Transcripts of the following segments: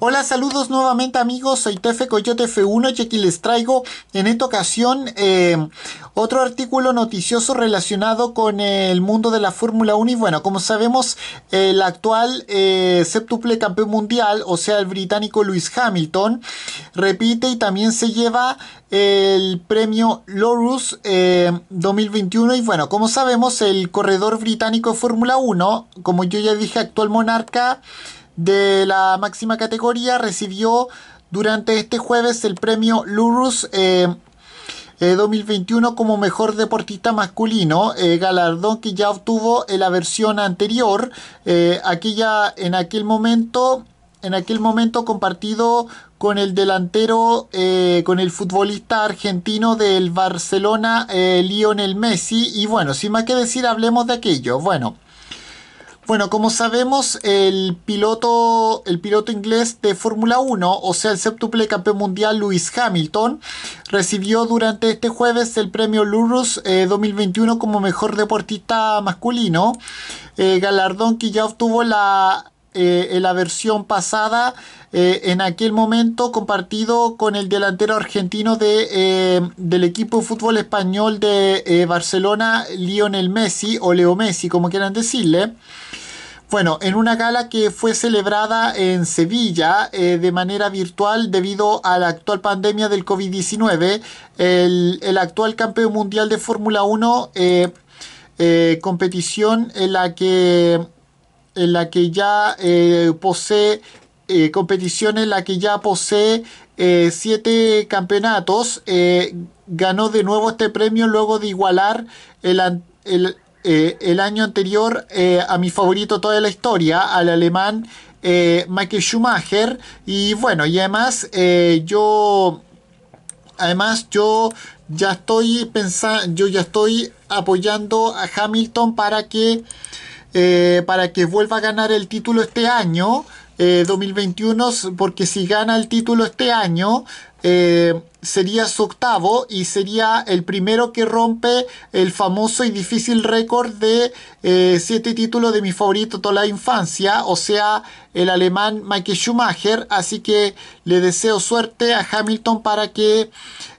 Hola, saludos nuevamente amigos, soy Tefe Coyote F1 y aquí les traigo en esta ocasión eh, otro artículo noticioso relacionado con el mundo de la Fórmula 1 y bueno, como sabemos el actual eh, campeón mundial, o sea el británico Lewis Hamilton, repite y también se lleva el premio Lorus 2021 eh, y bueno, como sabemos el corredor británico de Fórmula 1, como yo ya dije actual monarca, de la máxima categoría recibió durante este jueves el premio Lurus 2021 eh, eh, como mejor deportista masculino, eh, galardón que ya obtuvo en la versión anterior, aquella, en aquel momento en aquel momento compartido con el delantero, con el futbolista argentino del Barcelona, Lionel Messi. Y bueno, sin más que decir, hablemos de aquello. Bueno, bueno, como sabemos, el piloto, el piloto inglés de Fórmula 1, o sea, el séptuple campeón mundial Lewis Hamilton, recibió durante este jueves el premio Lurus 2021 eh, como mejor deportista masculino, eh, galardón que ya obtuvo la, eh, la versión pasada, en aquel momento compartido con el delantero argentino de, del equipo de fútbol español de Barcelona, Lionel Messi, o Leo Messi, como quieran decirle. Bueno, en una gala que fue celebrada en Sevilla eh, de manera virtual debido a la actual pandemia del COVID-19, el, actual campeón mundial de Fórmula 1, eh, eh, competición en la que, en la que ya posee, competición en la que ya posee siete campeonatos, ganó de nuevo este premio luego de igualar el, el eh, el año anterior eh, a mi favorito toda la historia, al alemán eh, Michael Schumacher. Y bueno, y además yo... Además yo ya estoy pensando, yo ya estoy apoyando a Hamilton para que, para que vuelva a ganar el título este año. 2021 porque si gana el título este año eh, sería su octavo y sería el primero que rompe el famoso y difícil récord de eh, siete títulos de mi favorito toda la infancia, o sea, el alemán Michael Schumacher. Así que le deseo suerte a Hamilton para que,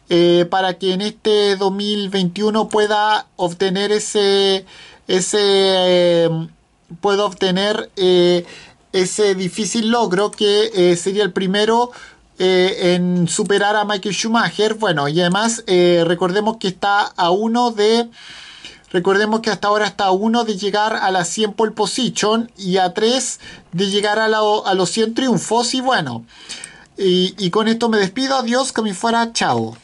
eh, para que en este 2021 pueda obtener ese, ese, pueda obtener ese difícil logro que sería el primero eh, en superar a Michael Schumacher. Bueno, y además eh, recordemos que está a uno de... Recordemos que hasta ahora está a uno de llegar a la 100 pole position y a 3 de llegar a, la, a, los 100 triunfos. Y bueno, y, y con esto me despido. Adiós, que me fuera. Chao.